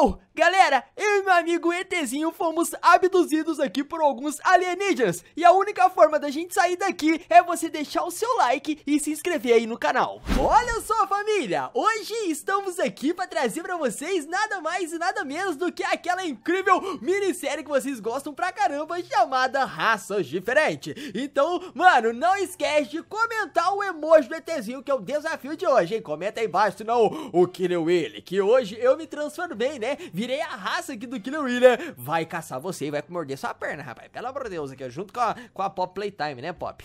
No! Galera, eu e meu amigo ETzinho fomos abduzidos aqui por alguns alienígenas. E a única forma da gente sair daqui é você deixar o seu like e se inscrever aí no canal. Olha só, família! Hoje estamos aqui para trazer para vocês nada mais e nada menos do que aquela incrível minissérie que vocês gostam pra caramba, chamada Raças Diferentes. Então, mano, não esquece de comentar o emoji do ETzinho, que é o desafio de hoje, hein? Comenta aí embaixo, não o Killer Willy, que hoje eu me transformei, né? direi a raça aqui do Killer William né? vai caçar você e vai morder sua perna, rapaz. Pelo amor de Deus, aqui, junto com a, com a Pop Playtime, né, Pop?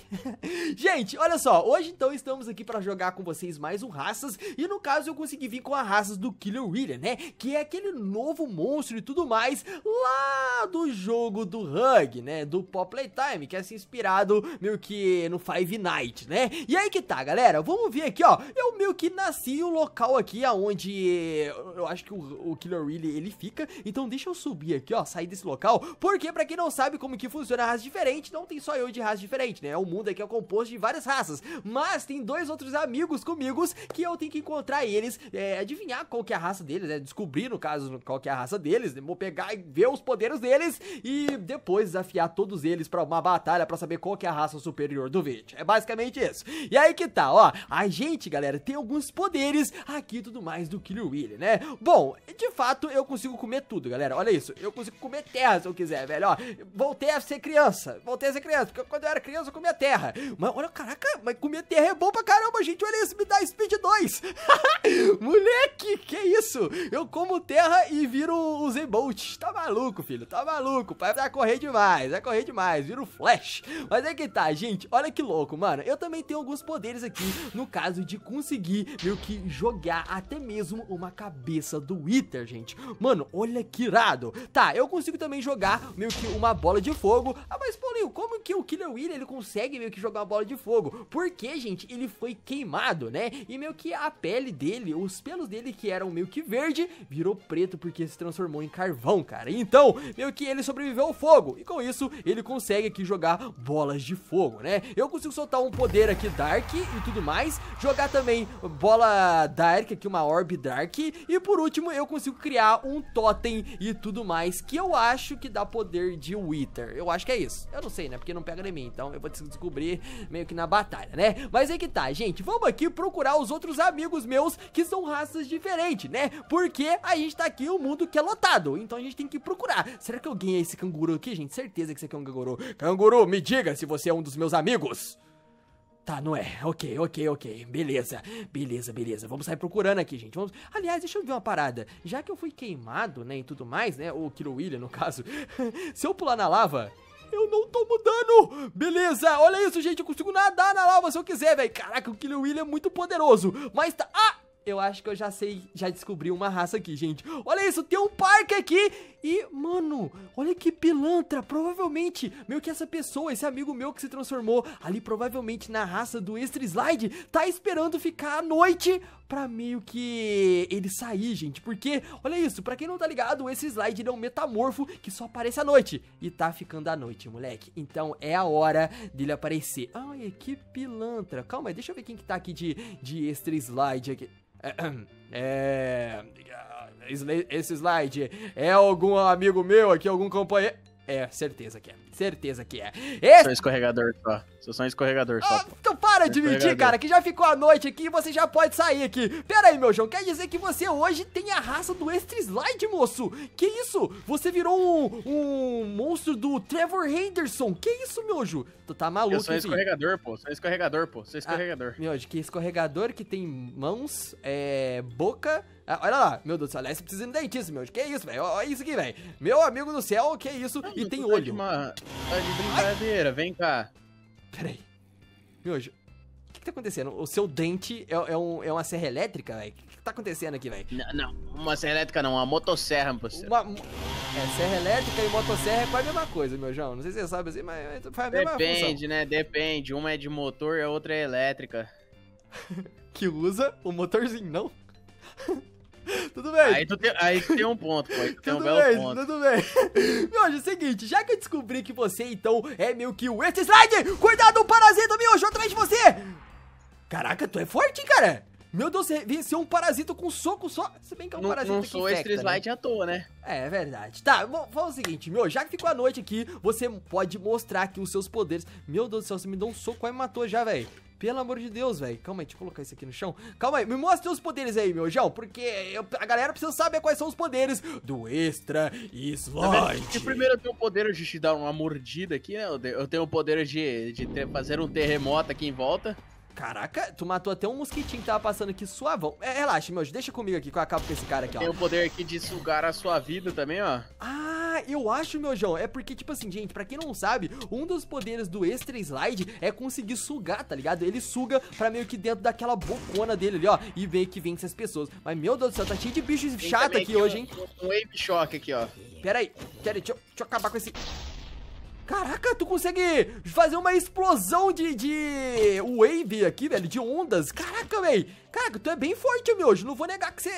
gente, olha só, hoje então estamos aqui pra jogar com vocês mais um Raças, e no caso eu consegui vir com a Raças do Killer William, né? Que é aquele novo monstro e tudo mais lá do jogo do Hug, né? Do Pop Playtime, que é assim, inspirado meio que no Five Nights né? E aí que tá, galera, vamos ver aqui, ó, eu meio que nasci o um local aqui aonde eu acho que o, o Killer William, ele fica. Então deixa eu subir aqui, ó, sair desse local. Porque pra quem não sabe como que funciona a raça diferente, não tem só eu de raça diferente, né? O mundo aqui é composto de várias raças. Mas tem dois outros amigos comigo que eu tenho que encontrar eles, é, adivinhar qual que é a raça deles, né? Descobrir, no caso, qual que é a raça deles. Né? Vou pegar e ver os poderes deles e depois desafiar todos eles pra uma batalha pra saber qual que é a raça superior do vídeo. É basicamente isso. E aí que tá, ó. A gente, galera, tem alguns poderes aqui e tudo mais do Killer Willy, né? Bom, de fato, eu consigo comer tudo, galera. Olha isso. Eu consigo comer terra se eu quiser, velho. Ó, voltei a ser criança. Voltei a ser criança. Porque quando eu era criança, eu comia terra. Mas olha, caraca, mas comer terra é bom pra caramba, gente. Olha isso, me dá Speed 2. Moleque! que que é isso? Eu como terra e viro o Z-Bolt. Tá maluco, filho, tá maluco. Vai, vai correr demais, vai correr demais, vira o Flash. Mas é que tá, gente, olha que louco, mano. Eu também tenho alguns poderes aqui, no caso de conseguir meio que jogar até mesmo uma cabeça do Wither, gente. Mano, olha que irado. Tá, eu consigo também jogar meio que uma bola de fogo. Ah, mas, Paulinho, como que o Killer Wither, ele consegue meio que jogar uma bola de fogo? Porque, gente, ele foi queimado, né? E meio que a pele dele, os pelos dele que era um meio que verde, virou preto porque se transformou em carvão, cara. Então, meio que ele sobreviveu ao fogo. E com isso, ele consegue aqui jogar bolas de fogo, né? Eu consigo soltar um poder aqui Dark e tudo mais. Jogar também bola Dark, aqui uma Orb Dark. E por último, eu consigo criar um Totem e tudo mais, que eu acho que dá poder de Wither. Eu acho que é isso. Eu não sei, né? Porque não pega nem mim, então eu vou descobrir meio que na batalha, né? Mas é que tá, gente. Vamos aqui procurar os outros amigos meus que são raças diferentes diferente, né? Porque a gente tá aqui em um mundo que é lotado, então a gente tem que procurar. Será que alguém é esse canguru aqui, gente? Certeza que você é um canguru. Canguru, me diga se você é um dos meus amigos. Tá, não é. Ok, ok, ok. Beleza, beleza, beleza. Vamos sair procurando aqui, gente. Vamos... Aliás, deixa eu ver uma parada. Já que eu fui queimado, né, e tudo mais, né, o Kilo William, no caso, se eu pular na lava... Eu não tomo dano! Beleza, olha isso, gente. Eu consigo nadar na lava se eu quiser, velho. Caraca, o Killer William é muito poderoso. Mas tá... Ah! eu acho que eu já sei, já descobri uma raça aqui, gente. Olha isso, tem um parque aqui e, mano, olha que pilantra. Provavelmente, meio que essa pessoa, esse amigo meu que se transformou ali provavelmente na raça do Extra Slide, tá esperando ficar à noite pra meio que ele sair, gente. Porque, olha isso, pra quem não tá ligado, esse slide é um metamorfo que só aparece à noite. E tá ficando à noite, moleque. Então é a hora dele aparecer. Ai, que pilantra. Calma aí, deixa eu ver quem que tá aqui de, de extra slide aqui. É, é, esse slide é algum amigo meu aqui, algum companheiro? É, certeza que é. Certeza que é. Esse... Sou um escorregador só. Sou só um é escorregador só. Ah, então para de mentir, cara, que já ficou a noite aqui e você já pode sair aqui. Pera aí, meu João, quer dizer que você hoje tem a raça do Extra Slide, moço? Que isso? Você virou um, um monstro do Trevor Henderson. Que isso, meu Ju? Tu tá maluco, Eu sou um escorregador, pô. Sou um escorregador, pô. Sou escorregador. Ah, meu, de que escorregador que tem mãos, é, boca... Ah, olha lá, meu Deus do céu, aliás, você precisa de dentista, meu. Que isso, velho? Olha isso aqui, velho. Meu amigo do céu, que isso? Não, e tem olho. Uma... Tá de brincadeira, Ai. vem cá. Peraí. Miojo, o que, que tá acontecendo? O seu dente é, é, um, é uma serra elétrica, velho? O que, que tá acontecendo aqui, velho? Não, não, uma serra elétrica não, uma motosserra, parceiro. Uma, é, serra elétrica e motosserra é quase a mesma coisa, meu João. Não sei se você sabe assim, mas é, faz a mesma coisa. Depende, função. né? Depende. Uma é de motor e a outra é elétrica. que usa o motorzinho, não? Tudo bem. Aí tu, tem, aí tu tem um ponto, pô. tu tem tudo um bem, belo ponto. Tudo bem. Meu é o seguinte, já que eu descobri que você, então, é meu que o esse slide! Cuidado, parasita, meu anjo, atrás de você! Caraca, tu é forte, hein, cara? Meu Deus, você venceu um parasita com soco só. Se bem que é um não, parasito não que sou né? slide né? à toa, né? É, verdade. Tá, vamos o seguinte, meu, já que ficou a noite aqui, você pode mostrar aqui os seus poderes. Meu Deus do céu, você me deu um soco me matou já, velho. Pelo amor de Deus, velho. Calma aí, deixa eu colocar isso aqui no chão. Calma aí, me mostra os poderes aí, meu João, porque eu, a galera precisa saber quais são os poderes do Extra Slot. primeiro eu tenho o poder de te dar uma mordida aqui, né? Eu tenho o poder de, de ter, fazer um terremoto aqui em volta. Caraca, tu matou até um mosquitinho que tava passando aqui suavão. É, relaxa, meu, deixa comigo aqui que eu acabo com esse cara aqui, ó. Tem o poder aqui de sugar a sua vida também, ó. Ah, eu acho, meu João, é porque, tipo assim, gente, pra quem não sabe, um dos poderes do Extra Slide é conseguir sugar, tá ligado? Ele suga pra meio que dentro daquela bocona dele ali, ó, e meio que vence as pessoas. Mas, meu Deus do céu, tá cheio de bichos chato aqui, hoje, hein? Um, um Wave Shock aqui, ó. Pera aí, pera aí, deixa deixa eu acabar com esse... Caraca, tu consegue fazer uma explosão de, de wave aqui, velho, de ondas. Caraca, velho. Caraca, tu é bem forte, meu. Não vou negar que você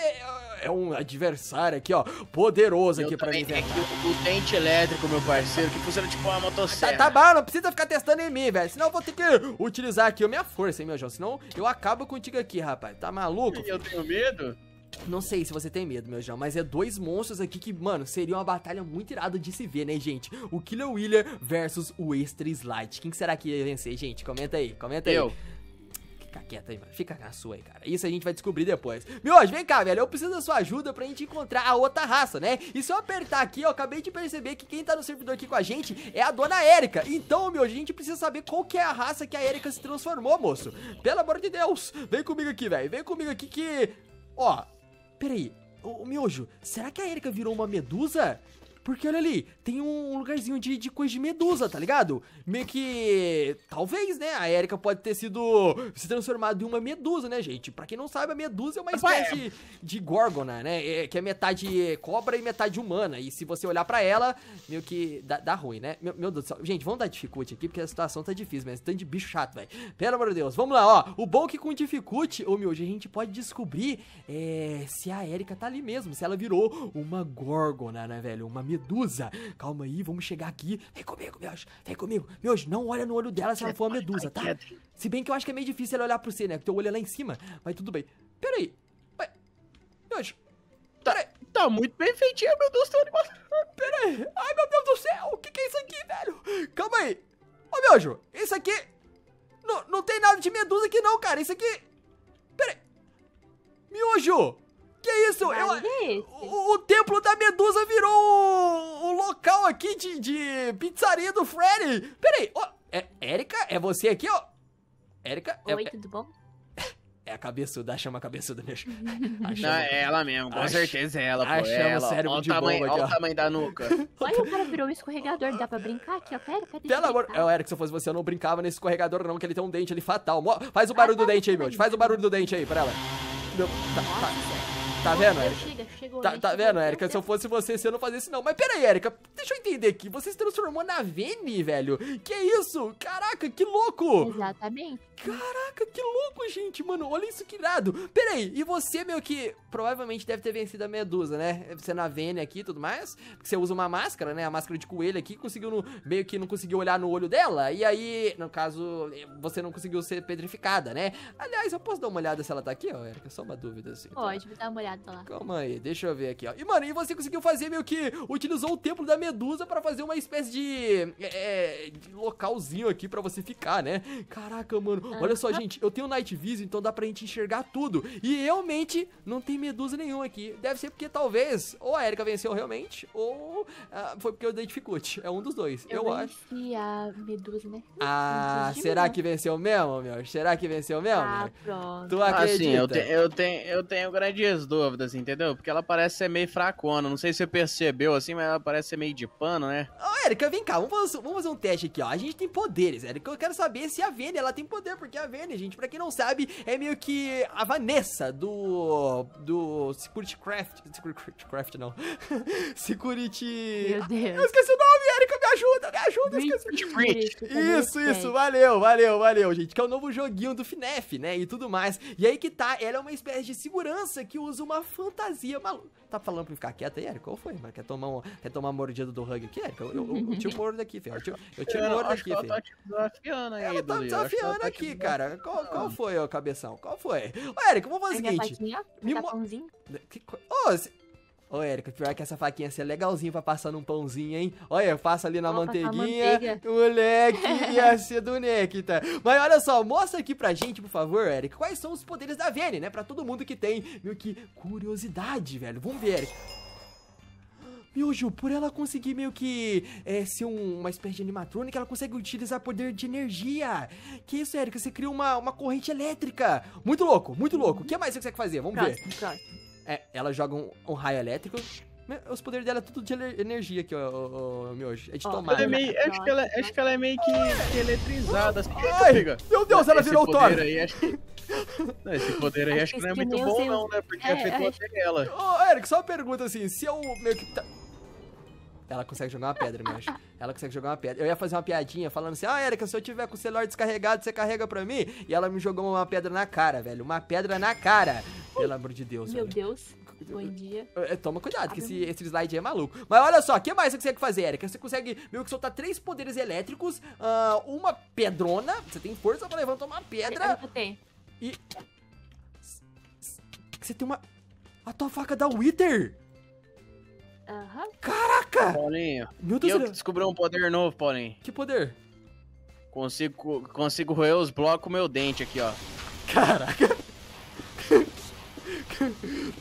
é um adversário aqui, ó, poderoso eu aqui pra mim. Tem aqui o, o dente elétrico, meu parceiro, que funciona tipo uma motocicleta. Tá, tá bom, não precisa ficar testando em mim, velho. Senão eu vou ter que utilizar aqui a minha força, hein, meu João. Senão eu acabo contigo aqui, rapaz. Tá maluco? Eu tenho medo. Não sei se você tem medo, meu João, mas é dois monstros aqui que, mano, seria uma batalha muito irada de se ver, né, gente? O Killer Wheeler versus o Extra Slide. Quem será que ia vencer, gente? Comenta aí, comenta aí. Eu. Fica quieto aí, mano. Fica na sua aí, cara. Isso a gente vai descobrir depois. Miojo, vem cá, velho. Eu preciso da sua ajuda pra gente encontrar a outra raça, né? E se eu apertar aqui, eu acabei de perceber que quem tá no servidor aqui com a gente é a dona Erika. Então, Miojo, a gente precisa saber qual que é a raça que a Erika se transformou, moço. Pelo amor de Deus. Vem comigo aqui, velho. Vem comigo aqui que... Ó, Peraí, o, miojo, será que a Erika virou uma medusa? Porque olha ali, tem um lugarzinho de, de coisa de medusa, tá ligado? Meio que. Talvez, né? A Erika pode ter sido se transformado em uma medusa, né, gente? Pra quem não sabe, a medusa é uma espécie de górgona, né? É, que é metade cobra e metade humana. E se você olhar pra ela, meio que dá, dá ruim, né? Meu, meu, Deus do céu. Gente, vamos dar dificulte aqui, porque a situação tá difícil, mas tanto de bicho chato, velho. Pelo amor de Deus. Vamos lá, ó. O bom é que com dificulte, ô meu, a gente pode descobrir é, se a Erika tá ali mesmo, se ela virou uma górgona, né, velho? Uma medusa medusa. Calma aí, vamos chegar aqui. Vem comigo, meus. Vem comigo. Meus, não olha no olho dela se ela for uma medusa, tá? Se bem que eu acho que é meio difícil ela olhar pro você, né? Que teu olho é lá em cima. Mas tudo bem. Pera aí. Vai. Meus. Pera aí. Tá, tá muito bem feitinha, meu Deus tá do céu. Pera aí. Ai, meu Deus do céu. O que, que é isso aqui, velho? Calma aí. Ô, Miojo, isso aqui... Não, não tem nada de medusa aqui não, cara. Isso aqui... Pera aí. Miojo! Que é isso? É o, o, templo da Medusa virou o, o local aqui de, de, pizzaria do Freddy. Peraí, ó, é, Érica, é você aqui, ó? Oh. Érica? É, Oi, é, tudo bom? É a cabeçuda, a chama cabeçuda mesmo. A chama... Não, é ela mesmo, com a certeza é ela, pô. A chama é ela. Olha o, tamanho, aqui, olha o tamanho da nuca. olha, o cara virou um escorregador, dá pra brincar aqui, ó. Pera, pera, Pelo amor... É, Eric, se eu fosse você, eu não brincava nesse escorregador não, que ele tem um dente ali fatal. Faz o barulho ah, do dente aí, meu. Faz o barulho do dente aí pra ela. Meu... Tá, tá. Tá vendo? É chegou Tá, tá vendo, Érica? Se eu fosse você, se eu não isso, não. Mas pera aí, Érica, deixa eu entender aqui. Você se transformou na Vene, velho. Que isso? Caraca, que louco! Exatamente. Caraca, que louco, gente, mano. Olha isso que irado. Pera aí, e você, meu que provavelmente deve ter vencido a Medusa, né? Você na Vene aqui e tudo mais. Porque você usa uma máscara, né? A máscara de coelho aqui, conseguiu no, meio que não conseguiu olhar no olho dela. E aí, no caso, você não conseguiu ser petrificada, né? Aliás, eu posso dar uma olhada se ela tá aqui, ó, Érica? Só uma dúvida assim. Tá? Pode, tá? dar uma olhada lá. Calma aí deixa eu ver aqui, ó. E, mano, e você conseguiu fazer meio que... Utilizou o templo da Medusa pra fazer uma espécie de... É, é de localzinho aqui pra você ficar, né? Caraca, mano. Ah. Olha só, gente. Eu tenho Night Vision, então dá pra gente enxergar tudo. E realmente não tem Medusa nenhuma aqui. Deve ser porque talvez ou a Erika venceu realmente, ou ah, foi porque eu dei dificuldade. É um dos dois, eu, eu acho. Eu a Medusa, né? Ah, será mesmo. que venceu mesmo, meu? Será que venceu mesmo? Ah, pronto. Tu ah, acredita? Assim, eu, te, eu, te, eu tenho grandes dúvidas, entendeu? Porque porque ela parece ser meio fracona. Não sei se você percebeu assim, mas ela parece ser meio de pano, né? Ô, oh, Erika, vem cá, vamos fazer, vamos fazer um teste aqui, ó. A gente tem poderes, Erika. Eu quero saber se a Vênia, ela tem poder, porque a Vênia, gente, pra quem não sabe, é meio que a Vanessa do. do Security Craft. Security Craft, não. Security. Meu Deus. Ah, eu esqueci o nome, Erika me ajuda, me ajuda. Esqueci. Isso, isso, valeu, valeu, valeu, gente. Que é o novo joguinho do FNAF, né? E tudo mais. E aí que tá, ela é uma espécie de segurança que usa uma fantasia maluca. Tá falando pra eu ficar quieto aí, Eric? Qual foi? Mas quer tomar, um, quer tomar uma mordida do Hug aqui, Eric? Eu, eu, eu, eu tiro o moro aqui, filho. Eu tiro, o é, moro aqui, filho. Ela tá te desafiando aí, Ela tá me desafiando tá aqui, cara. Qual, qual foi, ó, cabeção? Qual foi? Ô, Eric, vamos fazer o seguinte. Me mo... Ô, oh, Ô, Érica, pior que essa faquinha assim é legalzinha pra passar num pãozinho, hein? Olha, eu faço ali na Vou manteiguinha. Moleque, ia ser do Nectar. Mas olha só, mostra aqui pra gente, por favor, Érica, quais são os poderes da Vene, né? Pra todo mundo que tem, meio que curiosidade, velho. Vamos ver, Érica. ju, por ela conseguir meio que é, ser um, uma espécie de animatrônica, ela consegue utilizar poder de energia. Que isso, Erika? Você cria uma, uma corrente elétrica. Muito louco, muito louco. O que mais você consegue fazer? Vamos próximo, ver. Próximo. É, ela joga um, um raio elétrico. Os poderes dela é tudo de energia aqui, ó, ó, ó É de tomar. É né? acho, que ela, acho que ela é meio que, que eletrizada. Assim. Ai, meu Deus, ela virou o Thor! Aí, acho Não, esse poder aí acho, que, não é muito bom, não, né? Porque é, afetou acho... É. até ela. Ô, oh, Eric, só uma pergunta assim: se eu meio que. Tá... Ela consegue jogar uma pedra, meu Ela consegue jogar uma pedra. Eu ia fazer uma piadinha falando assim: Ah, Erika, se eu tiver com o celular descarregado, você carrega pra mim? E ela me jogou uma pedra na cara, velho. Uma pedra na cara. Pelo amor de Deus. Meu Deus. Bom dia. É, é, toma cuidado, que esse, esse slide é maluco. Mas olha só, o que mais você consegue fazer, Erika? Você consegue meio que soltar três poderes elétricos, uh, uma pedrona. Você tem força pra levantar uma pedra. Eu tenho. E. Você tem uma. A tua faca da Wither! Aham. Uhum. Caraca! Paulinho. Meu Deus eu que descobri um poder novo, Paulinho. Que poder? Consigo, consigo roer os blocos com meu dente aqui, ó. Caraca!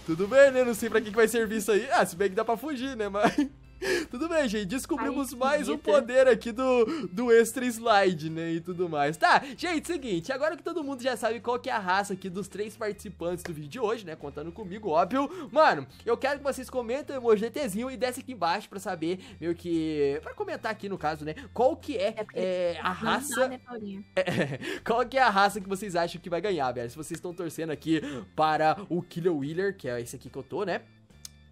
Tudo bem, né? Não sei pra que, que vai servir isso aí. Ah, se bem que dá pra fugir, né? Mas... tudo bem, gente. Descobrimos Ai, mais um poder aqui do, do extra slide, né? E tudo mais. Tá, gente, seguinte. Agora que todo mundo já sabe qual que é a raça aqui dos três participantes do vídeo de hoje, né? Contando comigo, óbvio. Mano, eu quero que vocês comentem o emoji DTzinho e desce aqui embaixo pra saber, meio que... Pra comentar aqui, no caso, né? Qual que é, é, é a raça... é, qual que é a raça que vocês acham que vai ganhar, velho? Se vocês estão torcendo aqui para o Killer Wheeler, que é esse aqui que eu tô, né?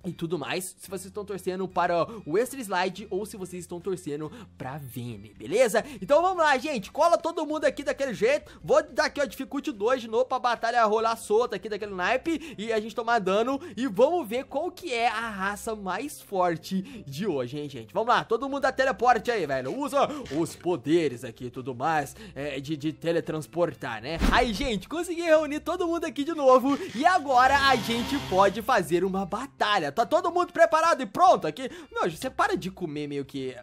e tudo mais, se vocês estão torcendo para o Extra Slide ou se vocês estão torcendo para Vini, beleza? Então vamos lá, gente, cola todo mundo aqui daquele jeito, vou dar aqui, ó, dificulte 2 de novo pra batalha rolar solta aqui daquele naipe e a gente tomar dano e vamos ver qual que é a raça mais forte de hoje, hein, gente? Vamos lá, todo mundo da teleporte aí, velho, usa os poderes aqui e tudo mais é, de, de teletransportar, né? Aí, gente, consegui reunir todo mundo aqui de novo e agora a gente pode fazer uma batalha, Tá todo mundo preparado e pronto aqui? Miojo, você para de comer meio que...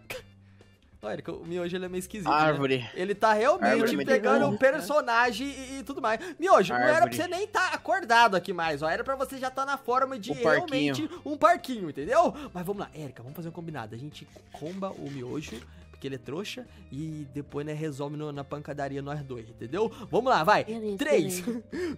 Olha, o Miojo ele é meio esquisito. Né? Árvore. Né? Ele tá realmente Árvore pegando o um personagem e, e, tudo mais. Miojo, Árvore. não era pra você nem estar tá acordado aqui mais, ó. Era pra você já estar tá na forma de realmente um parquinho, entendeu? Mas vamos lá, Erika, vamos fazer um combinado. A gente comba o Miojo porque ele é trouxa, e depois, né, resolve no, na pancadaria nós dois, entendeu? Vamos lá, vai! 3,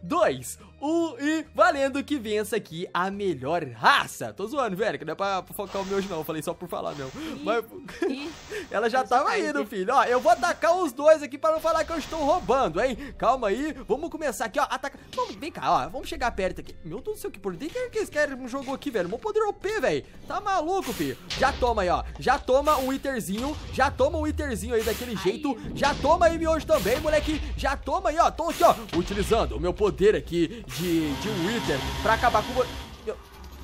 2, 1 e valendo que vença aqui a melhor raça! Tô zoando, velho, que não é pra, pra focar o meu não, eu falei só por falar mesmo. E, Mas e, ela já tava indo, filho. Ó, eu vou atacar os dois aqui pra não falar que eu estou roubando, hein? Calma aí, vamos começar aqui, ó, atacar. Vamos, vem cá, ó, vamos chegar perto aqui. Meu Deus do céu, que por que querem um jogo aqui, velho? vou poder OP, velho. Tá maluco, filho? Já toma aí, ó. Já toma um iterzinho, já toma um iterzinho aí daquele jeito. Já toma aí miojo também, moleque. Já toma aí, ó. Tô aqui, ó. Utilizando o meu poder aqui de, de wither pra acabar com o... Meu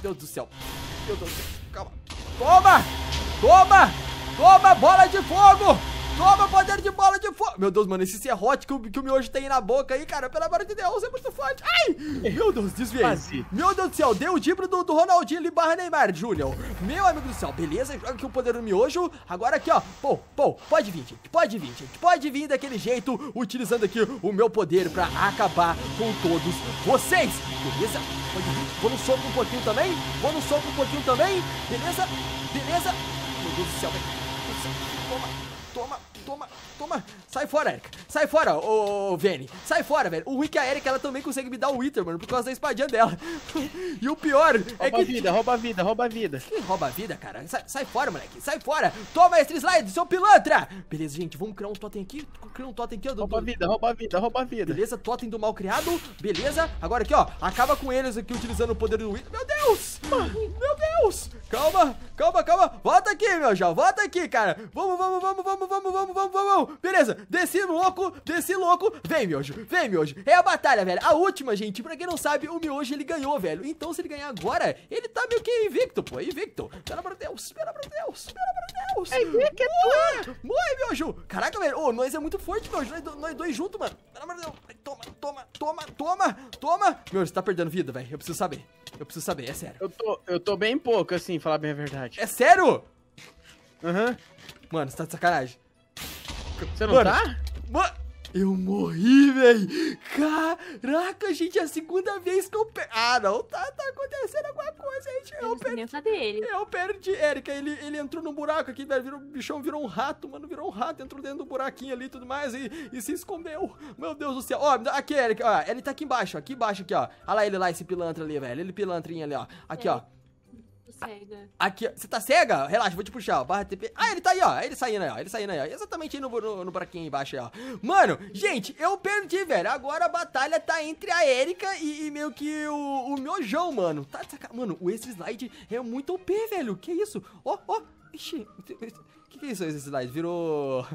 Deus do céu. Meu Deus do céu. Calma. Toma! Toma! Toma, bola de fogo! Toma poder de bola de fogo. Meu Deus, mano, esse serrote que o, que o miojo tem na boca aí, cara. Pelo amor de Deus, é muito forte. Ai! Meu Deus, desviei. Quase. Meu Deus do céu, deu o dibro do, do Ronaldinho ali barra Neymar, Julião. Meu amigo do céu, beleza? Joga aqui o poder do miojo. Agora aqui, ó. Pô, pô, pode vir, gente. Pode vir, gente. Pode vir daquele jeito, utilizando aqui o meu poder pra acabar com todos vocês. Beleza? Pode vir. Vou no soco um pouquinho também. Vou no soco um pouquinho também. Beleza? Beleza? Meu Deus do céu, velho. Toma toma, toma. Sai fora, Erika. Sai fora, ô, ô Vene. Sai fora, velho. O Wick e a Erika, ela também consegue me dar o Wither, mano, por causa da espadinha dela. e o pior é rouba é que... Rouba a vida, rouba a vida, rouba a vida. Que rouba a vida, cara? Sai, sai fora, moleque. Sai fora. Toma, esse Slide, seu pilantra. Beleza, gente, vamos criar um totem aqui. Criar um totem aqui. Ó, do, rouba a vida, rouba a vida, rouba a vida. Beleza, totem do mal criado. Beleza. Agora aqui, ó. Acaba com eles aqui utilizando o poder do Wither. Meu Deus! Meu Deus! Calma, calma, calma. Volta aqui, meu já. Volta aqui, cara. Vamos, vamos, vamos, vamos, vamos, vamos vamos, vamos. Beleza, desci louco, desci louco. Vem, miojo, vem, miojo. É a batalha, velho. A última, gente, pra quem não sabe, o miojo ele ganhou, velho. Então, se ele ganhar agora, ele tá meio que invicto, pô. Invicto. Pelo amor de Deus, amor de Deus, amor de Deus. É invicto. É Morre, miojo. Caraca, velho. Ô, oh, nós é muito forte, miojo. Nós, nós dois juntos, mano. Pelo amor de Deus. Toma, toma, toma, toma, toma. Miojo, você tá perdendo vida, velho. Eu preciso saber. Eu preciso saber, é sério. Eu tô, eu tô bem pouco, assim, falar bem a verdade. É sério? Aham. Uhum. Mano, você tá de sacanagem. Você não mano, tá? Mano, eu morri, velho. Caraca, gente, é a segunda vez que eu... Per... Ah, não, tá, tá acontecendo alguma coisa, gente. Eu, eu perdi. Dele. Eu perdi, Érica. Ele, ele entrou no buraco aqui, tá, velho. o bichão virou um rato, mano. Virou um rato, entrou dentro do buraquinho ali e tudo mais e, e se escondeu. Meu Deus do céu. Ó, aqui, Érica, ó. Ele tá aqui embaixo, ó, aqui embaixo, aqui, ó. Olha lá ele lá, esse pilantra ali, velho. Ele pilantrinho ali, ó. Aqui, é. ó cega. Aqui, você tá cega? Relaxa, vou te puxar, ó. Barra TP. Ah, ele tá aí, ó. Ele saindo aí, ó. Ele saindo aí, ó. Exatamente aí no, no, no buraquinho embaixo aí, ó. Mano, gente, eu perdi, velho. Agora a batalha tá entre a Erika e, e, meio que o, o Miojão, mano. Tá de saca... Mano, esse slide é muito OP, velho. Que isso? Ó, ó. Ixi. Que que é isso, esse slide? Virou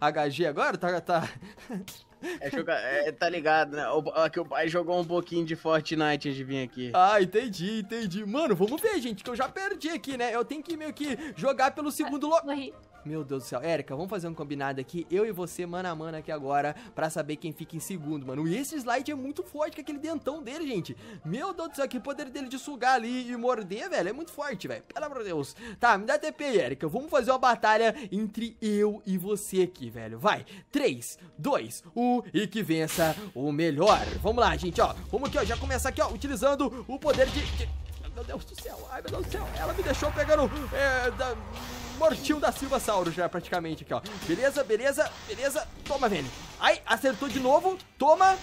HG agora? Tá, tá... É joga... é, tá ligado, né? que o pai jogou um pouquinho de Fortnite antes de vir aqui. Ah, entendi, entendi. Mano, vamos ver, gente, que eu já perdi aqui, né? Eu tenho que meio que jogar pelo segundo ah, lugar. Meu Deus do céu. Érica, vamos fazer um combinado aqui. Eu e você, mano a mano, aqui agora, pra saber quem fica em segundo, mano. E esse slide é muito forte, com é aquele dentão dele, gente. Meu Deus do céu, que poder dele de sugar ali e morder, velho, é muito forte, velho. Pelo amor de Deus. Tá, me dá TP, Érica. Vamos fazer uma batalha entre eu e você aqui, velho. Vai. 3, 2, 1 e que vença o melhor. Vamos lá, gente, ó. Vamos aqui, ó. Já começar aqui, ó, utilizando o poder de meu Deus do céu, ai, meu Deus do céu. Ela me deixou pegando... É, da, mortinho da Silva Sauro já, praticamente, aqui, ó. Beleza, beleza, beleza. Toma, velho. Ai, acertou de novo. Toma,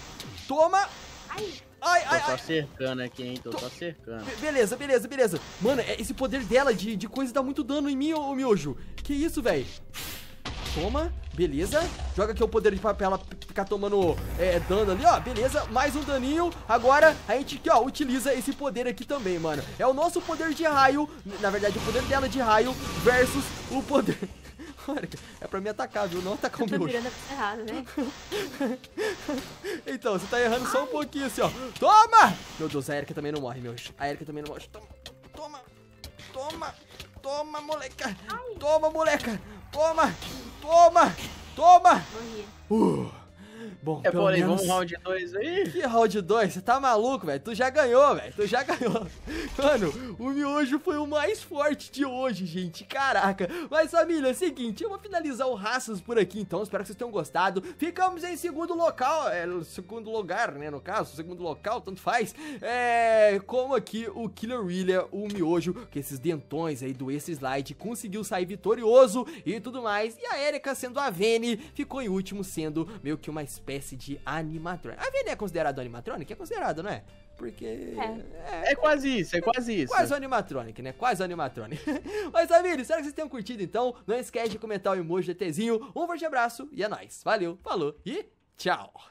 toma. Ai, Ai, ai, tô ai, cercando aqui, hein? Tô, tô... cercando. Be beleza, beleza, beleza. Mano, é, esse poder dela de, de coisa dá muito dano em mim, ô, ô miojo. Que isso, velho? Toma, beleza. Joga aqui o poder de papel ela ficar tomando é, dano ali, ó. Beleza, mais um daninho. Agora a gente aqui, ó, utiliza esse poder aqui também, mano. É o nosso poder de raio, na verdade, o poder dela de raio versus o poder... É pra me atacar, viu? Não atacar o meu. errado, né? então, você tá errando só um pouquinho assim, ó. Toma! Meu Deus, a Erika também não morre, meu. A Erika também não morre. Toma, toma, toma, toma, moleca. Toma, moleca. Toma. Toma! Toma! Morri. Uh. Bom, é, pelo porém, menos... vamos round 2 aí? Que round 2? Você tá maluco, velho? Tu já ganhou, velho. Tu já ganhou. Mano, o miojo foi o mais forte de hoje, gente. Caraca. Mas, família, é o seguinte, eu vou finalizar o Raças por aqui, então. Espero que vocês tenham gostado. Ficamos em segundo local, é, segundo lugar, né, no caso. Segundo local, tanto faz. É, como aqui o Killer William, o miojo, que esses dentões aí do esse slide, conseguiu sair vitorioso e tudo mais. E a Erika sendo a Vene, ficou em último, sendo meio que uma espécie espécie de animatrônica. A Vene é considerada animatrônica? É considerada, não é? Porque. É. É, é quase isso, é quase isso. Quase o animatronic, né? Quase o animatronic. Mas, amigos, espero que vocês tenham curtido então. Não esquece de comentar o emoji do ETzinho. Um forte abraço e é nóis. Valeu, falou e tchau!